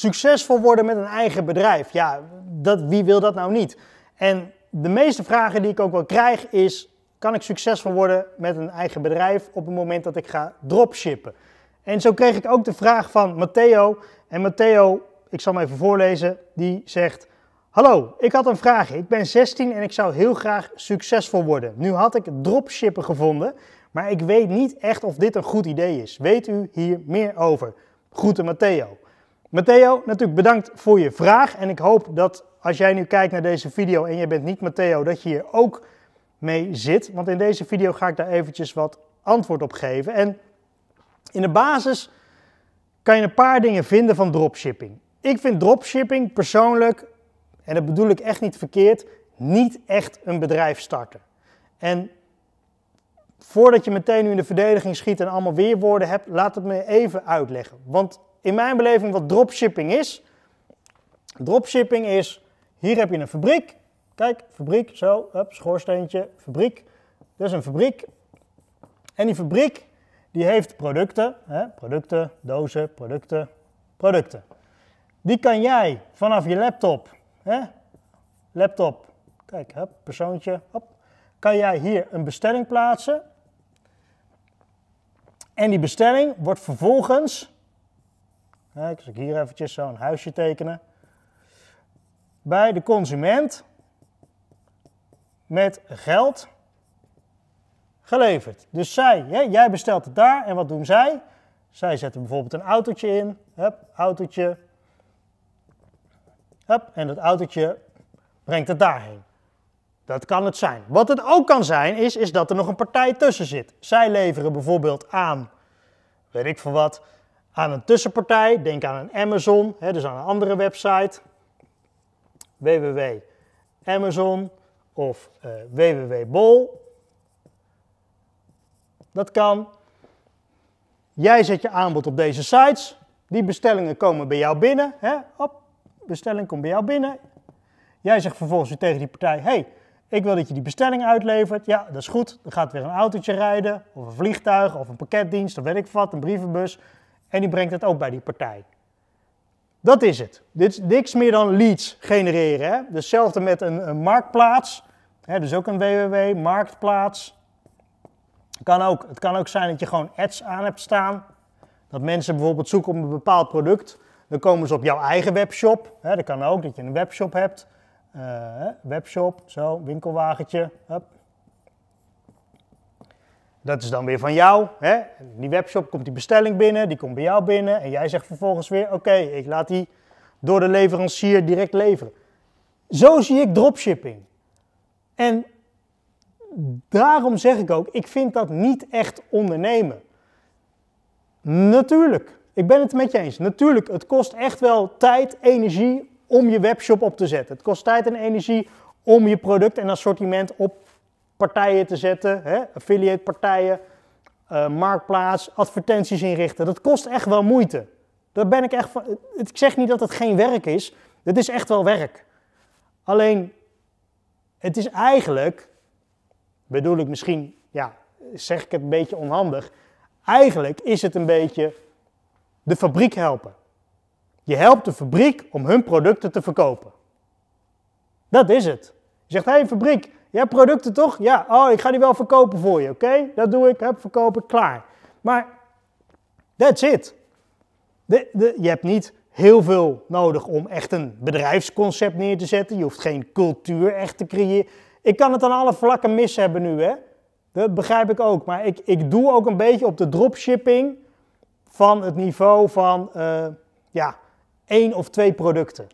Succesvol worden met een eigen bedrijf. Ja, dat, wie wil dat nou niet? En de meeste vragen die ik ook wel krijg is: kan ik succesvol worden met een eigen bedrijf op het moment dat ik ga dropshippen? En zo kreeg ik ook de vraag van Matteo. En Matteo, ik zal hem even voorlezen, die zegt: Hallo, ik had een vraag. Ik ben 16 en ik zou heel graag succesvol worden. Nu had ik dropshippen gevonden, maar ik weet niet echt of dit een goed idee is. Weet u hier meer over? Groeten Matteo. Matteo, natuurlijk bedankt voor je vraag. En ik hoop dat als jij nu kijkt naar deze video en je bent niet Matteo, dat je hier ook mee zit. Want in deze video ga ik daar eventjes wat antwoord op geven. En in de basis kan je een paar dingen vinden van dropshipping. Ik vind dropshipping persoonlijk, en dat bedoel ik echt niet verkeerd, niet echt een bedrijf starten. En voordat je meteen nu in de verdediging schiet en allemaal weerwoorden hebt, laat het me even uitleggen. Want in mijn beleving wat dropshipping is. Dropshipping is, hier heb je een fabriek. Kijk, fabriek, zo, hup, schoorsteentje, fabriek. Dat is een fabriek. En die fabriek, die heeft producten. Hè, producten, dozen, producten, producten. Die kan jij vanaf je laptop, hè, laptop, kijk, hup, persoontje, hop, kan jij hier een bestelling plaatsen. En die bestelling wordt vervolgens Kijk, als ik hier eventjes zo'n huisje tekenen. Bij de consument met geld geleverd. Dus zij, jij bestelt het daar en wat doen zij? Zij zetten bijvoorbeeld een autootje in. Hup, autootje. Hup, en dat autootje brengt het daarheen. Dat kan het zijn. Wat het ook kan zijn, is, is dat er nog een partij tussen zit. Zij leveren bijvoorbeeld aan, weet ik voor wat, aan een tussenpartij, denk aan een Amazon, hè, dus aan een andere website, www.amazon of uh, eh, www.bol. Dat kan. Jij zet je aanbod op deze sites. Die bestellingen komen bij jou binnen. Hè? Op, bestelling komt bij jou binnen. Jij zegt vervolgens tegen die partij: hey, ik wil dat je die bestelling uitlevert. Ja, dat is goed. Dan gaat weer een autootje rijden, of een vliegtuig, of een pakketdienst, of weet ik wat, een brievenbus en die brengt het ook bij die partij. Dat is het. Dit is niks meer dan leads genereren. Hè? Hetzelfde met een, een marktplaats. Hè? Dus ook een www, marktplaats. Kan ook, het kan ook zijn dat je gewoon ads aan hebt staan. Dat mensen bijvoorbeeld zoeken op een bepaald product. Dan komen ze op jouw eigen webshop. Hè? Dat kan ook, dat je een webshop hebt. Eh, webshop, zo, winkelwagentje. Hup. Dat is dan weer van jou. Hè? Die webshop komt die bestelling binnen, die komt bij jou binnen. En jij zegt vervolgens weer: Oké, ik laat die door de leverancier direct leveren. Zo zie ik dropshipping. En daarom zeg ik ook: ik vind dat niet echt ondernemen. Natuurlijk, ik ben het met je eens. Natuurlijk, het kost echt wel tijd, energie om je webshop op te zetten. Het kost tijd en energie om je product en assortiment op partijen te zetten, hè? affiliate partijen, eh, marktplaats, advertenties inrichten. Dat kost echt wel moeite. Daar ben ik echt van. Ik zeg niet dat het geen werk is. Het is echt wel werk. Alleen, het is eigenlijk, bedoel ik misschien, ja, zeg ik het een beetje onhandig. Eigenlijk is het een beetje de fabriek helpen. Je helpt de fabriek om hun producten te verkopen. Dat is het. Je zegt, hé hey, fabriek, je hebt producten toch? Ja, oh, ik ga die wel verkopen voor je, oké? Dat doe ik, heb verkopen, klaar. Maar that's it. De, je hebt niet heel veel nodig om echt een bedrijfsconcept neer te zetten. Je hoeft geen cultuur echt te creëren. Ik kan het aan alle vlakken mis hebben nu, hè? Dat begrijp ik ook. Maar ik, ik doe ook een beetje op de dropshipping van het niveau van eh, ja, één of twee producten.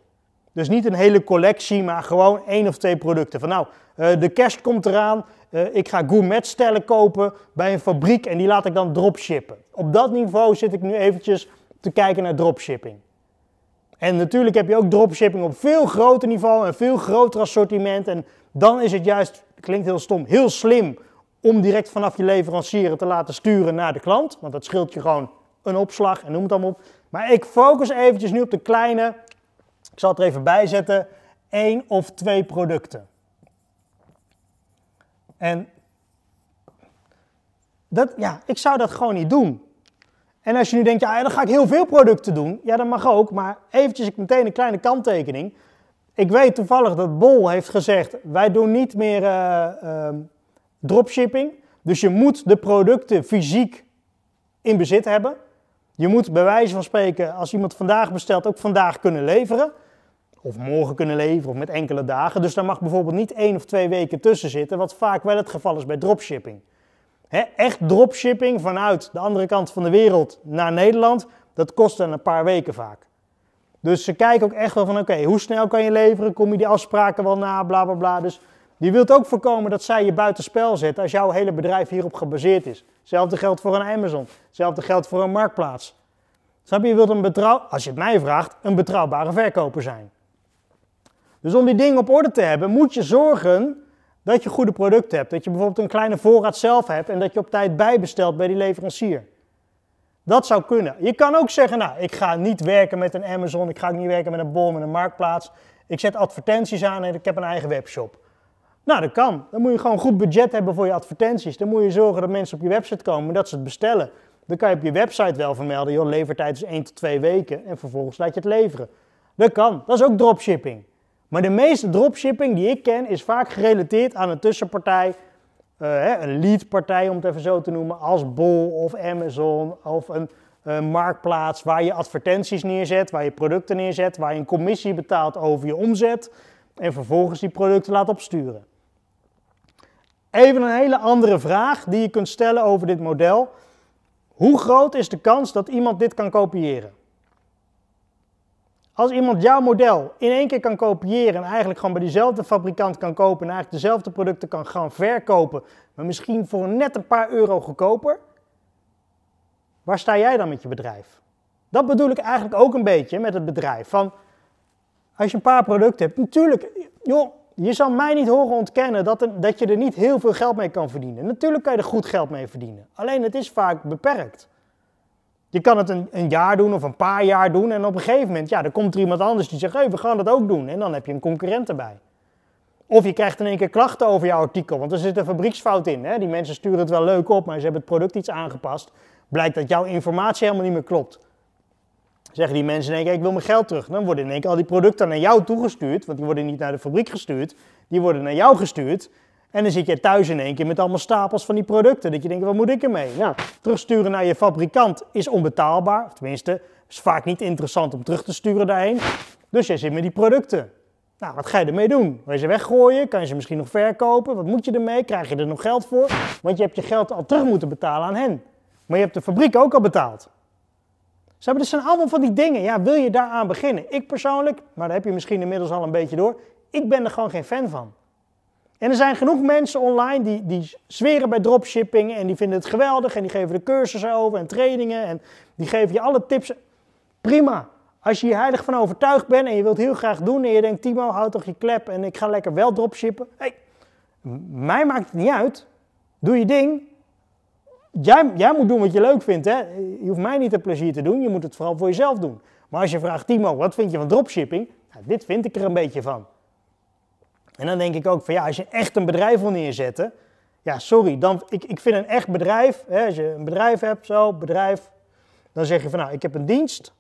Dus niet een hele collectie, maar gewoon één of twee producten. Van nou, eh, de kerst komt eraan, eh, ik ga stellen kopen bij een fabriek en die laat ik dan dropshippen. Op dat niveau zit ik nu eventjes te kijken naar dropshipping. En natuurlijk heb je ook dropshipping op veel groter niveau en veel groter assortiment. En dan is het juist, klinkt heel stom, heel slim om direct vanaf je leverancier te laten sturen naar de klant. Want dat scheelt je gewoon een opslag en noem het dan op. Maar ik focus eventjes nu op de kleine ik zal het er even bij zetten. Eén of twee producten. En dat, ja, ik zou dat gewoon niet doen. En als je nu denkt, ja, dan ga ik heel veel producten doen. Ja, dat mag ook, maar eventjes ik meteen een kleine kanttekening. Ik weet toevallig dat Bol heeft gezegd, wij doen niet meer eh, ehm, dropshipping. Dus je moet de producten fysiek in bezit hebben. Je moet bij wijze van spreken, als iemand vandaag bestelt, ook vandaag kunnen leveren of morgen kunnen leveren of met enkele dagen. Dus daar mag bijvoorbeeld niet één of twee weken tussen zitten, wat vaak wel het geval is bij dropshipping. echt dropshipping vanuit de andere kant van de wereld naar Nederland, dat kost dan een paar weken vaak. Dus ze kijken ook echt wel van oké, hoe snel kan je leveren, kom je die afspraken wel na, bla bla bla. Dus je wilt ook voorkomen dat zij je buitenspel zetten als jouw hele bedrijf hierop gebaseerd is. Hetzelfde geldt voor een Amazon, hetzelfde geldt voor een marktplaats. Snap je, wilt een betrouw, als je het mij vraagt, een betrouwbare verkoper zijn. Dus om die dingen op orde te hebben, moet je zorgen dat je goede producten hebt. Dat je bijvoorbeeld een kleine voorraad zelf hebt en dat je op tijd bijbestelt bij die leverancier. Dat zou kunnen. Je kan ook zeggen, nou, ik ga niet werken met een Amazon, ik ga ook niet werken met een Bol, en een Marktplaats. Ik zet advertenties aan en ik heb een eigen webshop. Nou, dat kan. Dan moet je gewoon goed budget hebben voor je advertenties. Dan moet je zorgen dat mensen op je website komen en dat ze het bestellen. Dan kan je op je website wel vermelden, joh, levertijd is 1 tot 2 weken en vervolgens laat je het leveren. Dat kan. Dat is ook dropshipping. Maar de meeste dropshipping die ik ken is vaak gerelateerd aan een tussenpartij. Uh, een leadpartij om het even zo te noemen, als Bol of Amazon of een marktplaats waar je advertenties neerzet, waar je producten neerzet, waar je een commissie betaalt over je omzet en vervolgens die producten laat opsturen. Even een hele andere vraag die je kunt stellen over dit model. Hoe groot is de kans dat iemand dit kan kopiëren? Als iemand jouw model in één keer kan kopiëren en eigenlijk gewoon bij diezelfde fabrikant kan kopen en eigenlijk dezelfde producten kan gaan verkopen, maar misschien voor net een paar euro goedkoper, waar sta jij dan met je bedrijf? Dat bedoel ik eigenlijk ook een beetje met het bedrijf. Van als je een paar producten hebt, natuurlijk, joh, je zal mij niet horen ontkennen dat, dat je er niet heel veel geld mee kan verdienen. Natuurlijk kan je er goed geld mee verdienen, alleen het is vaak beperkt. Je kan het een, een, jaar doen of een paar jaar doen en op een gegeven moment, ja, dan komt er iemand anders die zegt, hey, we gaan dat ook doen. En dan heb je een concurrent erbij. Of je krijgt in één keer klachten over jouw artikel, want er zit een fabrieksfout in. Hè? Die mensen sturen het wel leuk op, maar ze hebben het product iets aangepast. Blijkt dat jouw informatie helemaal niet meer klopt. Zeggen die mensen in één keer, ik wil mijn geld terug. Dan worden in één keer al die producten naar jou toegestuurd, want die worden niet naar de fabriek gestuurd. Die worden naar jou gestuurd. En dan zit je thuis in één keer met allemaal stapels van die producten. Dat je denkt, wat moet ik ermee? Nou, terugsturen naar je fabrikant is onbetaalbaar. Of tenminste, is vaak niet interessant om terug te sturen daarheen. Dus jij zit met die producten. Nou, wat ga je ermee doen? Wil je ze weggooien? Kan je ze misschien nog verkopen? Wat moet je ermee? Krijg je er nog geld voor? Want je hebt je geld al terug moeten betalen aan hen. Maar je hebt de fabriek ook al betaald. Ze hebben, dus zijn allemaal van die dingen. Ja, wil je daaraan beginnen? Ik persoonlijk, maar daar heb je misschien inmiddels al een beetje door. Ik ben er gewoon geen fan van. En er zijn genoeg mensen online die, die zweren bij dropshipping en die vinden het geweldig en die geven de cursussen over en trainingen en die geven je alle tips. Prima. Als je hier heilig van overtuigd bent en je wilt heel graag doen en je denkt, Timo, houd toch je klep en ik ga lekker wel dropshippen. Hey, mij maakt het niet uit. Doe je ding. Jij, jij moet doen wat je leuk vindt. Hè? Je hoeft mij niet het plezier te doen, je moet het vooral voor jezelf doen. Maar als je vraagt, Timo, wat vind je van dropshipping? Nou, dit vind ik er een beetje van. En dan denk ik ook van ja, als je echt een bedrijf wil neerzetten, ja, sorry, dan, ik, ik vind een echt bedrijf, hè, als je een bedrijf hebt, zo, bedrijf, dan zeg je van nou, ik heb een dienst.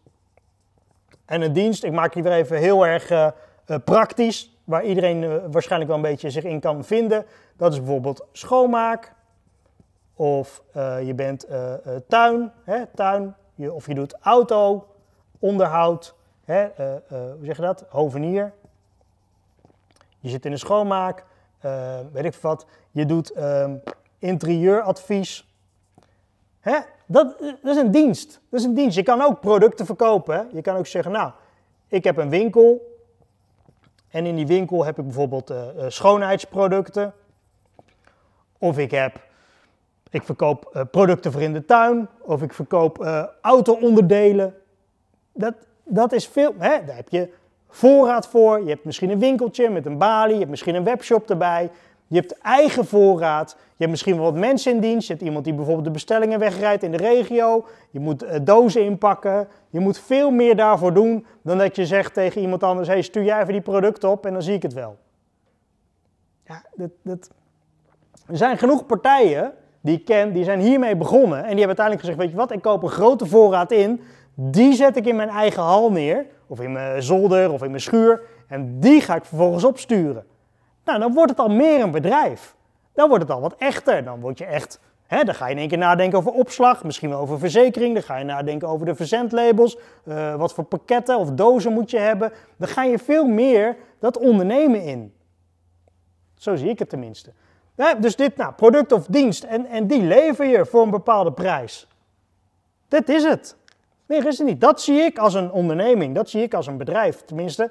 En een dienst, ik maak die weer even heel erg eh, eh, praktisch, waar iedereen eh, waarschijnlijk wel een beetje zich in kan vinden. Dat is bijvoorbeeld schoonmaak, of je bent tuin, hè, tuin, je, of je doet auto, onderhoud, hè, hoe zeg je dat, hovenier, je zit in de schoonmaak, eh, weet ik wat. Je doet ehm, interieuradvies. Hè? Dat, dat, is een dienst. Dat is een dienst. Je kan ook producten verkopen. Je kan ook zeggen, nou, ik heb een winkel. En in die winkel heb ik bijvoorbeeld eh, eh, schoonheidsproducten. Of ik heb ik verkoop producten voor in de tuin. Of ik verkoop uh, auto-onderdelen. Dat, dat is veel. Hè? Daar heb je voorraad voor. Je hebt misschien een winkeltje met een balie. Je hebt misschien een webshop erbij. Je hebt eigen voorraad. Je hebt misschien wat mensen in dienst. Je hebt iemand die bijvoorbeeld de bestellingen wegrijdt in de regio. Je moet eh, dozen inpakken. Je moet veel meer daarvoor doen dan dat je zegt tegen iemand anders: hey, stuur jij even die producten op en dan zie ik het wel. Ja, dat, dat... Er zijn genoeg partijen die ik ken, die zijn hiermee begonnen. En die hebben uiteindelijk gezegd: Weet je wat, ik koop een grote voorraad in. Die zet ik in mijn eigen hal neer of in mijn zolder of in mijn schuur. En die ga ik vervolgens opsturen. Nou, dan wordt het al meer een bedrijf. Dan wordt het al wat echter. Dan word je echt. dan ga je in één keer nadenken over opslag, misschien wel over verzekering. Dan ga je nadenken over de verzendlabels. Eh, wat voor pakketten of dozen moet je hebben. Dan ga je veel meer dat ondernemen in. Zo zie ik het tenminste. dus dit, nou, product of dienst. En, en die lever je voor een bepaalde prijs. Dat is het. Meer is het niet. Dat zie ik als een onderneming, dat zie ik als een bedrijf. Tenminste,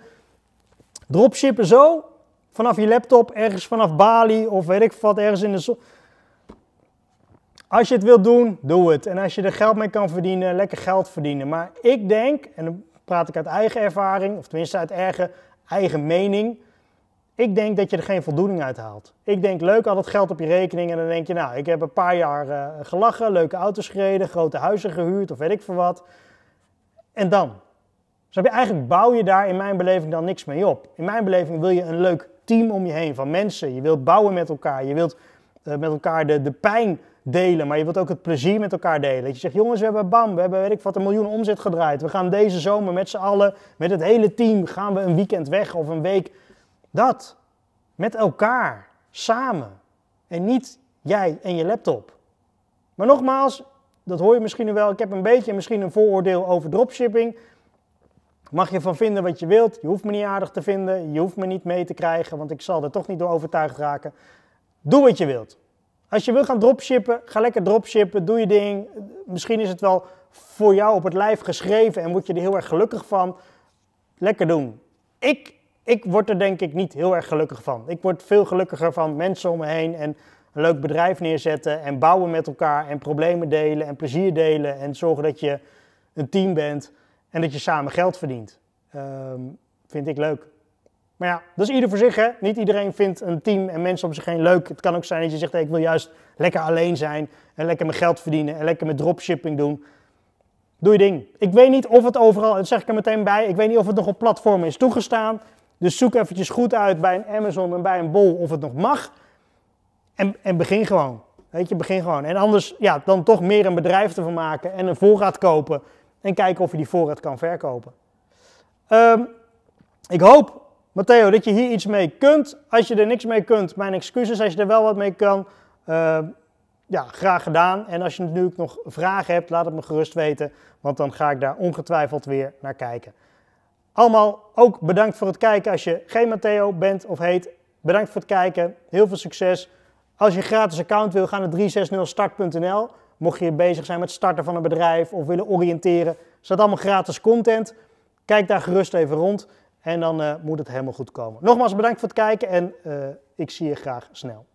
dropshippen zo, vanaf je laptop, ergens vanaf Bali of weet ik wat, ergens in de zon. Als je het wilt doen, doe het. En als je er geld mee kan verdienen, lekker geld verdienen. Maar ik denk, en dan praat ik uit eigen ervaring, of tenminste uit eigen, eigen mening. Ik denk dat je er geen voldoening uit haalt. Ik denk leuk, al dat geld op je rekening. En dan denk je, nou, ik heb een paar jaar eh, gelachen, leuke auto's gereden, grote huizen gehuurd of weet ik veel wat en dan? Dus eigenlijk bouw je daar in mijn beleving dan niks mee op. In mijn beleving wil je een leuk team om je heen van mensen. Je wilt bouwen met elkaar. Je wilt eh, met elkaar de, de pijn delen, maar je wilt ook het plezier met elkaar delen. Dat je zegt, jongens, we hebben bam, we hebben weet ik wat, een miljoen omzet gedraaid. We gaan deze zomer met z'n allen, met het hele team, gaan we een weekend weg of een week. Dat, met elkaar, samen. En niet jij en je laptop. Maar nogmaals, dat hoor je misschien wel, ik heb een beetje misschien een vooroordeel over dropshipping. Mag je van vinden wat je wilt. Je hoeft me niet aardig te vinden. Je hoeft me niet mee te krijgen, want ik zal er toch niet door overtuigd raken. Doe wat je wilt. Als je wil gaan dropshippen, ga lekker dropshippen. Doe je ding. Misschien is het wel voor jou op het lijf geschreven en word je er heel erg gelukkig van. Lekker doen. Ik, ik word er denk ik niet heel erg gelukkig van. Ik word veel gelukkiger van mensen om me heen en een leuk bedrijf neerzetten en bouwen met elkaar en problemen delen en plezier delen en zorgen dat je een team bent en dat je samen geld verdient. Ehm, vind ik leuk. Maar ja, dat is ieder voor zich. Hè? Niet iedereen vindt een team en mensen om zich heen leuk. Het kan ook zijn dat je zegt, ik wil juist lekker alleen zijn en lekker mijn geld verdienen en lekker met dropshipping doen. Doe je ding. Ik weet niet of het overal, dat zeg ik er meteen bij, ik weet niet of het nog op platformen is toegestaan. Dus zoek eventjes goed uit bij een Amazon en bij een Bol of het nog mag. En, en begin gewoon. Weet je, begin gewoon. En anders ja, dan toch meer een bedrijf ervan maken en een voorraad kopen. En kijken of je die voorraad kan verkopen. Ehm, ik hoop, Matteo, dat je hier iets mee kunt. Als je er niks mee kunt, mijn excuses. Als je er wel wat mee kan, ehm, ja, graag gedaan. En als je natuurlijk nog vragen hebt, laat het me gerust weten. Want dan ga ik daar ongetwijfeld weer naar kijken. Allemaal ook bedankt voor het kijken als je geen Matteo bent of heet. Bedankt voor het kijken. Heel veel succes. Als je een gratis account wil, ga naar 360start.nl. Mocht je bezig zijn met starten van een bedrijf of willen oriënteren, is staat allemaal gratis content. Kijk daar gerust even rond en dan eh, moet het helemaal goed komen. Nogmaals bedankt voor het kijken en eh, ik zie je graag snel.